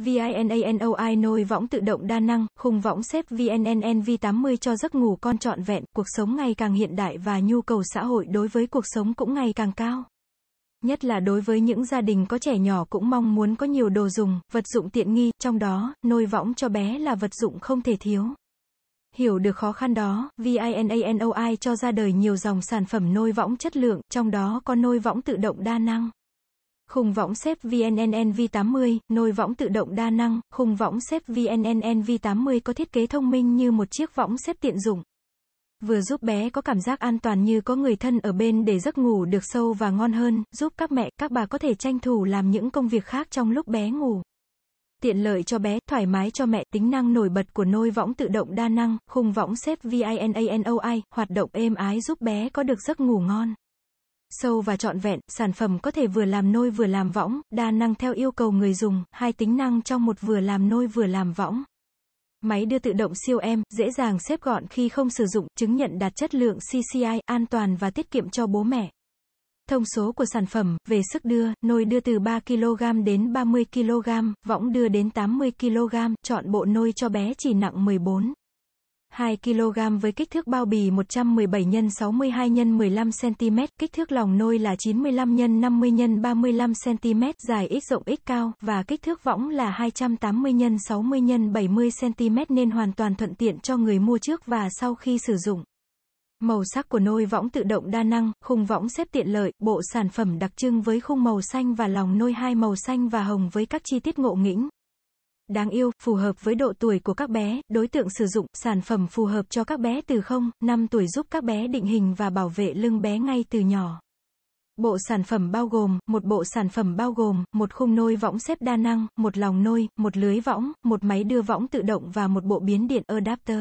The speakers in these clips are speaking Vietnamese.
VINANOI nôi võng tự động đa năng, khung võng xếp VNNNV80 cho giấc ngủ con trọn vẹn, cuộc sống ngày càng hiện đại và nhu cầu xã hội đối với cuộc sống cũng ngày càng cao. Nhất là đối với những gia đình có trẻ nhỏ cũng mong muốn có nhiều đồ dùng, vật dụng tiện nghi, trong đó, nôi võng cho bé là vật dụng không thể thiếu. Hiểu được khó khăn đó, VINANOI cho ra đời nhiều dòng sản phẩm nôi võng chất lượng, trong đó có nôi võng tự động đa năng. Khung võng xếp VNNN VNNNV80, nồi võng tự động đa năng, khung võng xếp VNNN VNNNV80 có thiết kế thông minh như một chiếc võng xếp tiện dụng. Vừa giúp bé có cảm giác an toàn như có người thân ở bên để giấc ngủ được sâu và ngon hơn, giúp các mẹ, các bà có thể tranh thủ làm những công việc khác trong lúc bé ngủ. Tiện lợi cho bé, thoải mái cho mẹ, tính năng nổi bật của nôi võng tự động đa năng, khung võng xếp VINANOI, hoạt động êm ái giúp bé có được giấc ngủ ngon sâu và trọn vẹn, sản phẩm có thể vừa làm nôi vừa làm võng, đa năng theo yêu cầu người dùng, hai tính năng trong một vừa làm nôi vừa làm võng. Máy đưa tự động siêu em, dễ dàng xếp gọn khi không sử dụng, chứng nhận đạt chất lượng CCI, an toàn và tiết kiệm cho bố mẹ. Thông số của sản phẩm, về sức đưa, nôi đưa từ 3 kg đến 30 kg, võng đưa đến 80 kg, chọn bộ nôi cho bé chỉ nặng 14. 2 kg với kích thước bao bì 117 x 62 x 15 cm, kích thước lòng nôi là 95 x 50 x 35 cm, dài x rộng x cao và kích thước võng là 280 x 60 x 70 cm nên hoàn toàn thuận tiện cho người mua trước và sau khi sử dụng. Màu sắc của nôi võng tự động đa năng, khung võng xếp tiện lợi, bộ sản phẩm đặc trưng với khung màu xanh và lòng nôi hai màu xanh và hồng với các chi tiết ngộ nghĩnh đáng yêu, phù hợp với độ tuổi của các bé, đối tượng sử dụng, sản phẩm phù hợp cho các bé từ 0, 5 tuổi giúp các bé định hình và bảo vệ lưng bé ngay từ nhỏ. Bộ sản phẩm bao gồm, một bộ sản phẩm bao gồm, một khung nôi võng xếp đa năng, một lòng nôi, một lưới võng, một máy đưa võng tự động và một bộ biến điện adapter.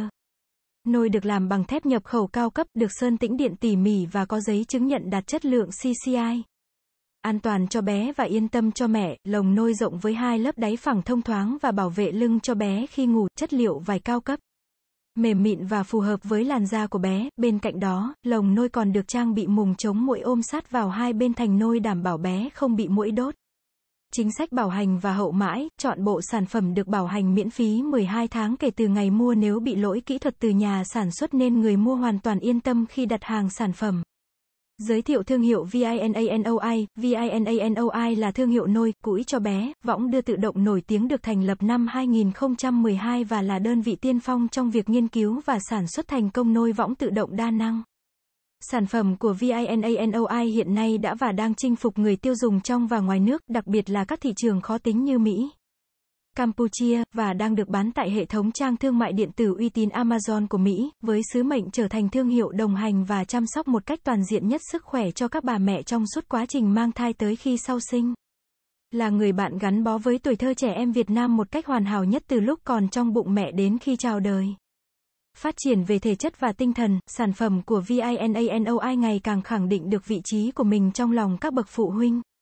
nôi được làm bằng thép nhập khẩu cao cấp, được sơn tĩnh điện tỉ mỉ và có giấy chứng nhận đạt chất lượng CCI an toàn cho bé và yên tâm cho mẹ, lồng nôi rộng với hai lớp đáy phẳng thông thoáng và bảo vệ lưng cho bé khi ngủ, chất liệu vải cao cấp mềm mịn và phù hợp với làn da của bé. Bên cạnh đó, lồng nôi còn được trang bị mùng chống mũi ôm sát vào hai bên thành nôi đảm bảo bé không bị mũi đốt. Chính sách bảo hành và hậu mãi, chọn bộ sản phẩm được bảo hành miễn phí 12 tháng kể từ ngày mua nếu bị lỗi kỹ thuật từ nhà sản xuất nên người mua hoàn toàn yên tâm khi đặt hàng sản phẩm. Giới thiệu thương hiệu VINANOI, VINANOI là thương hiệu nôi, cũi cho bé, võng đưa tự động nổi tiếng được thành lập năm 2012 và là đơn vị tiên phong trong việc nghiên cứu và sản xuất thành công nôi võng tự động đa năng. Sản phẩm của VINANOI hiện nay đã và đang chinh phục người tiêu dùng trong và ngoài nước, đặc biệt là các thị trường khó tính như Mỹ. Campuchia, và đang được bán tại hệ thống trang thương mại điện tử uy tín Amazon của Mỹ, với sứ mệnh trở thành thương hiệu đồng hành và chăm sóc một cách toàn diện nhất sức khỏe cho các bà mẹ trong suốt quá trình mang thai tới khi sau sinh. Là người bạn gắn bó với tuổi thơ trẻ em Việt Nam một cách hoàn hảo nhất từ lúc còn trong bụng mẹ đến khi chào đời. Phát triển về thể chất và tinh thần, sản phẩm của VINANOI ngày càng khẳng định được vị trí của mình trong lòng các bậc phụ huynh.